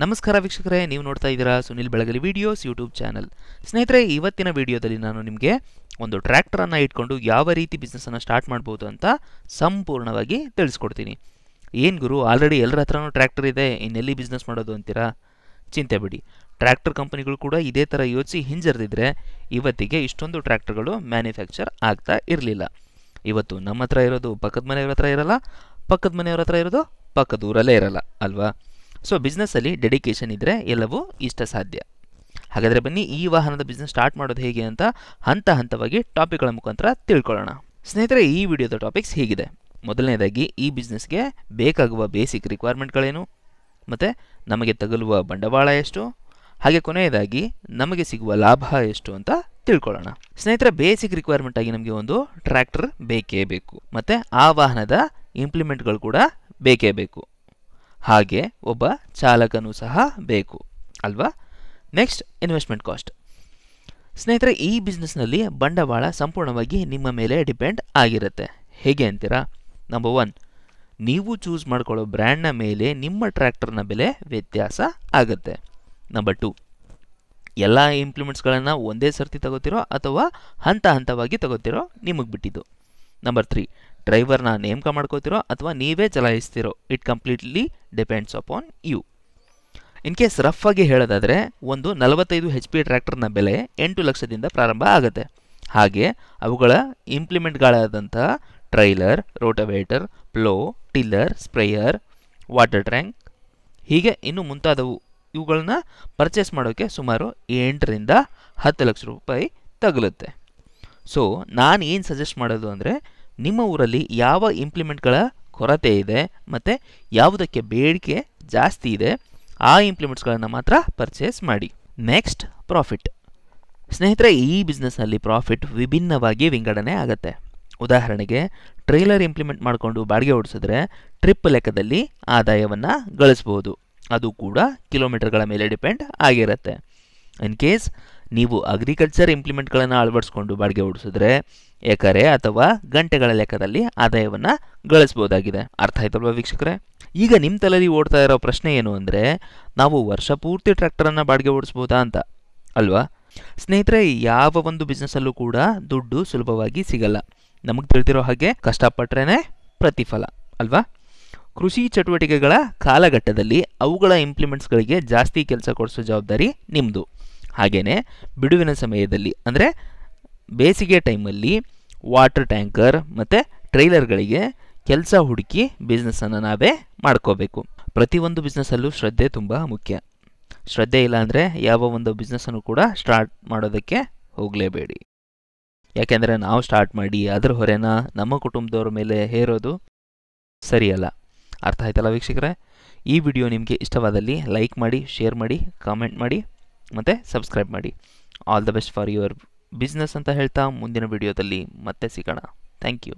ನಮಸ್ಕಾರ ವೀಕ್ಷಕರೇ ನೀವು ನೋಡ್ತಾ ಇದ್ದೀರಾ ಸುನಿಲ್ ಬೆಳಗಲಿ ವಿಡಿಯೋಸ್ ಯೂಟ್ಯೂಬ್ ಚಾನಲ್ ಸ್ನೇಹಿತರೆ ಇವತ್ತಿನ ವಿಡಿಯೋದಲ್ಲಿ ನಾನು ನಿಮಗೆ ಒಂದು ಟ್ರ್ಯಾಕ್ಟರನ್ನು ಇಟ್ಕೊಂಡು ಯಾವ ರೀತಿ ಬಿಸ್ನೆಸ್ಸನ್ನು ಸ್ಟಾರ್ಟ್ ಮಾಡ್ಬೋದು ಅಂತ ಸಂಪೂರ್ಣವಾಗಿ ತಿಳಿಸ್ಕೊಡ್ತೀನಿ ಏನು ಗುರು ಆಲ್ರೆಡಿ ಎಲ್ಲರ ಹತ್ರನೂ ಟ್ರ್ಯಾಕ್ಟರ್ ಇದೆ ಇನ್ನೆಲ್ಲಿ ಬಿಸ್ನೆಸ್ ಮಾಡೋದು ಅಂತೀರಾ ಚಿಂತೆ ಬಿಡಿ ಟ್ರ್ಯಾಕ್ಟರ್ ಕಂಪನಿಗಳು ಕೂಡ ಇದೇ ಥರ ಯೋಚಿಸಿ ಹಿಂಜರಿದಿದ್ರೆ ಇವತ್ತಿಗೆ ಇಷ್ಟೊಂದು ಟ್ರ್ಯಾಕ್ಟರ್ಗಳು ಮ್ಯಾನುಫ್ಯಾಕ್ಚರ್ ಆಗ್ತಾ ಇರಲಿಲ್ಲ ಇವತ್ತು ನಮ್ಮ ಹತ್ರ ಇರೋದು ಪಕ್ಕದ ಮನೆಯವ್ರ ಹತ್ರ ಇರಲ್ಲ ಪಕ್ಕದ ಮನೆಯವ್ರ ಹತ್ರ ಇರೋದು ಪಕ್ಕದ ಊರಲ್ಲೇ ಇರಲ್ಲ ಅಲ್ವಾ ಸೊ ಬಿಸ್ನೆಸ್ಸಲ್ಲಿ ಡೆಡಿಕೇಶನ್ ಇದ್ದರೆ ಎಲ್ಲವೂ ಇಷ್ಟ ಸಾಧ್ಯ ಹಾಗಾದರೆ ಬನ್ನಿ ಈ ವಾಹನದ ಬಿಸ್ನೆಸ್ ಸ್ಟಾರ್ಟ್ ಮಾಡೋದು ಹೇಗೆ ಅಂತ ಹಂತ ಹಂತವಾಗಿ ಟಾಪಿಕ್ಗಳ ಮುಖಾಂತರ ತಿಳ್ಕೊಳ್ಳೋಣ ಸ್ನೇಹಿತರೆ ಈ ವಿಡಿಯೋದ ಟಾಪಿಕ್ಸ್ ಹೀಗಿದೆ ಮೊದಲನೇದಾಗಿ ಈ ಬಿಸ್ನೆಸ್ಗೆ ಬೇಕಾಗುವ ಬೇಸಿಕ್ ರಿಕ್ವೈರ್ಮೆಂಟ್ಗಳೇನು ಮತ್ತು ನಮಗೆ ತಗಲುವ ಬಂಡವಾಳ ಎಷ್ಟು ಹಾಗೆ ಕೊನೆಯದಾಗಿ ನಮಗೆ ಸಿಗುವ ಲಾಭ ಎಷ್ಟು ಅಂತ ತಿಳ್ಕೊಳ್ಳೋಣ ಸ್ನೇಹಿತರ ಬೇಸಿಕ್ ರಿಕ್ವೈರ್ಮೆಂಟ್ ಆಗಿ ನಮಗೆ ಒಂದು ಟ್ರ್ಯಾಕ್ಟರ್ ಬೇಕೇ ಬೇಕು ಮತ್ತು ಆ ವಾಹನದ ಇಂಪ್ಲಿಮೆಂಟ್ಗಳು ಕೂಡ ಬೇಕೇ ಬೇಕು ಹಾಗೆ ಒಬ್ಬ ಚಾಲಕನೂ ಸಹ ಬೇಕು ಅಲ್ವಾ ನೆಕ್ಸ್ಟ್ ಇನ್ವೆಸ್ಟ್ಮೆಂಟ್ ಕಾಸ್ಟ್ ಸ್ನೇಹಿತರೆ ಈ ಬಿಸ್ನೆಸ್ನಲ್ಲಿ ಬಂಡವಾಳ ಸಂಪೂರ್ಣವಾಗಿ ನಿಮ್ಮ ಮೇಲೆ ಡಿಪೆಂಡ್ ಆಗಿರುತ್ತೆ ಹೇಗೆ ಅಂತೀರಾ ನಂಬರ್ ಒನ್ ನೀವು ಚೂಸ್ ಮಾಡ್ಕೊಳ್ಳೋ ಬ್ರ್ಯಾಂಡ್ನ ಮೇಲೆ ನಿಮ್ಮ ಟ್ರ್ಯಾಕ್ಟರ್ನ ಬೆಲೆ ವ್ಯತ್ಯಾಸ ಆಗುತ್ತೆ ನಂಬರ್ ಟು ಎಲ್ಲ ಇಂಪ್ಲಿಮೆಂಟ್ಸ್ಗಳನ್ನು ಒಂದೇ ಸರ್ತಿ ತಗೋತಿರೋ ಅಥವಾ ಹಂತ ಹಂತವಾಗಿ ತಗೋತಿರೋ ನಿಮಗೆ ಬಿಟ್ಟಿದ್ದು ನಂಬರ್ ತ್ರೀ ಡ್ರೈವರ್ನ ನೇಮಕ ಮಾಡ್ಕೋತಿರೋ ಅಥವಾ ನೀವೇ ಚಲಾಯಿಸ್ತಿರೋ it completely depends upon you in case rough ಆಗಿ ಹೇಳೋದಾದರೆ ಒಂದು ನಲವತ್ತೈದು ಹೆಚ್ ಪಿ ಟ್ರ್ಯಾಕ್ಟರ್ನ ಬೆಲೆ ಎಂಟು ಲಕ್ಷದಿಂದ ಪ್ರಾರಂಭ ಆಗುತ್ತೆ ಹಾಗೆ ಅವುಗಳ ಇಂಪ್ಲಿಮೆಂಟ್ಗಳಾದಂಥ trailer rotavator plough tiller sprayer water tank ಹೀಗೆ ಇನ್ನು ಮುಂತಾದವು ಇವುಗಳನ್ನ ಪರ್ಚೇಸ್ ಮಾಡೋಕ್ಕೆ ಸುಮಾರು ಎಂಟರಿಂದ ಹತ್ತು ಲಕ್ಷ ರೂಪಾಯಿ ತಗಲುತ್ತೆ ಸೊ ನಾನು ಏನು ಸಜೆಸ್ಟ್ ಮಾಡೋದು ಅಂದರೆ ನಿಮ್ಮ ಊರಲ್ಲಿ ಯಾವ ಇಂಪ್ಲಿಮೆಂಟ್ಗಳ ಕೊರತೆ ಇದೆ ಮತ್ತು ಯಾವುದಕ್ಕೆ ಬೇಡಿಕೆ ಜಾಸ್ತಿ ಇದೆ ಆ ಇಂಪ್ಲಿಮೆಂಟ್ಸ್ಗಳನ್ನು ಮಾತ್ರ ಪರ್ಚೇಸ್ ಮಾಡಿ ನೆಕ್ಸ್ಟ್ ಪ್ರಾಫಿಟ್ ಸ್ನೇಹಿತರೆ ಈ ಬಿಸ್ನೆಸ್ನಲ್ಲಿ ಪ್ರಾಫಿಟ್ ವಿಭಿನ್ನವಾಗಿ ವಿಂಗಡಣೆ ಆಗುತ್ತೆ ಉದಾಹರಣೆಗೆ ಟ್ರೈಲರ್ ಇಂಪ್ಲಿಮೆಂಟ್ ಮಾಡಿಕೊಂಡು ಬಾಡಿಗೆ ಓಡಿಸಿದ್ರೆ ಟ್ರಿಪ್ ಲೆಕ್ಕದಲ್ಲಿ ಆದಾಯವನ್ನು ಗಳಿಸ್ಬೋದು ಅದು ಕೂಡ ಕಿಲೋಮೀಟರ್ಗಳ ಮೇಲೆ ಡಿಪೆಂಡ್ ಆಗಿರುತ್ತೆ ಇನ್ ಕೇಸ್ ನೀವು ಅಗ್ರಿಕಲ್ಚರ್ ಇಂಪ್ಲಿಮೆಂಟ್ಗಳನ್ನು ಅಳವಡಿಸ್ಕೊಂಡು ಬಾಡಿಗೆ ಓಡಿಸಿದ್ರೆ ಎಕರೆ ಅಥವಾ ಗಂಟೆಗಳ ಲೆಕ್ಕದಲ್ಲಿ ಆದಾಯವನ್ನು ಗಳಿಸ್ಬೋದಾಗಿದೆ ಅರ್ಥ ಆಯ್ತಲ್ವಾ ವೀಕ್ಷಕರೇ ಈಗ ನಿಮ್ಮ ತಲೆಯಲ್ಲಿ ಓಡ್ತಾ ಇರೋ ಪ್ರಶ್ನೆ ಏನು ಅಂದರೆ ನಾವು ವರ್ಷ ಪೂರ್ತಿ ಟ್ರ್ಯಾಕ್ಟರನ್ನು ಬಾಡಿಗೆ ಓಡಿಸ್ಬೋದಾ ಅಂತ ಅಲ್ವಾ ಸ್ನೇಹಿತರೆ ಯಾವ ಒಂದು ಬಿಸ್ನೆಸ್ಸಲ್ಲೂ ಕೂಡ ದುಡ್ಡು ಸುಲಭವಾಗಿ ಸಿಗಲ್ಲ ನಮಗೆ ತಿಳಿದಿರೋ ಹಾಗೆ ಕಷ್ಟಪಟ್ರೇ ಪ್ರತಿಫಲ ಅಲ್ವಾ ಕೃಷಿ ಚಟುವಟಿಕೆಗಳ ಕಾಲಘಟ್ಟದಲ್ಲಿ ಅವುಗಳ ಇಂಪ್ಲಿಮೆಂಟ್ಸ್ಗಳಿಗೆ ಜಾಸ್ತಿ ಕೆಲಸ ಕೊಡಿಸೋ ಜವಾಬ್ದಾರಿ ನಿಮ್ಮದು ಹಾಗೆಯೇ ಬಿಡುವಿನ ಸಮಯದಲ್ಲಿ ಅಂದರೆ ಬೇಸಿಗೆ ಟೈಮಲ್ಲಿ ವಾಟರ್ ಟ್ಯಾಂಕರ್ ಮತ್ತು ಟ್ರೈಲರ್ಗಳಿಗೆ ಕೆಲಸ ಹುಡುಕಿ ಬಿಸ್ನೆಸ್ಸನ್ನು ನಾವೇ ಮಾಡ್ಕೋಬೇಕು ಪ್ರತಿಯೊಂದು ಬಿಸ್ನೆಸ್ಸಲ್ಲೂ ಶ್ರದ್ಧೆ ತುಂಬ ಮುಖ್ಯ ಶ್ರದ್ಧೆ ಇಲ್ಲಾಂದರೆ ಯಾವ ಒಂದು ಬಿಸ್ನೆಸ್ಸನ್ನು ಕೂಡ ಸ್ಟಾರ್ಟ್ ಮಾಡೋದಕ್ಕೆ ಹೋಗಲೇಬೇಡಿ ಯಾಕೆಂದರೆ ನಾವು ಸ್ಟಾರ್ಟ್ ಮಾಡಿ ಅದರ ಹೊರೆನ ನಮ್ಮ ಕುಟುಂಬದವ್ರ ಮೇಲೆ ಹೇರೋದು ಸರಿಯಲ್ಲ ಅರ್ಥ ಆಯ್ತಲ್ಲ ವೀಕ್ಷಕರೇ ಈ ವಿಡಿಯೋ ನಿಮಗೆ ಇಷ್ಟವಾದಲ್ಲಿ ಲೈಕ್ ಮಾಡಿ ಶೇರ್ ಮಾಡಿ ಕಾಮೆಂಟ್ ಮಾಡಿ ಮತ್ತು ಸಬ್ಸ್ಕ್ರೈಬ್ ಮಾಡಿ all the best for your business ಅಂತ ಹೇಳ್ತಾ ಮುಂದಿನ ವಿಡಿಯೋದಲ್ಲಿ ಮತ್ತೆ ಸಿಗೋಣ ಥ್ಯಾಂಕ್ ಯು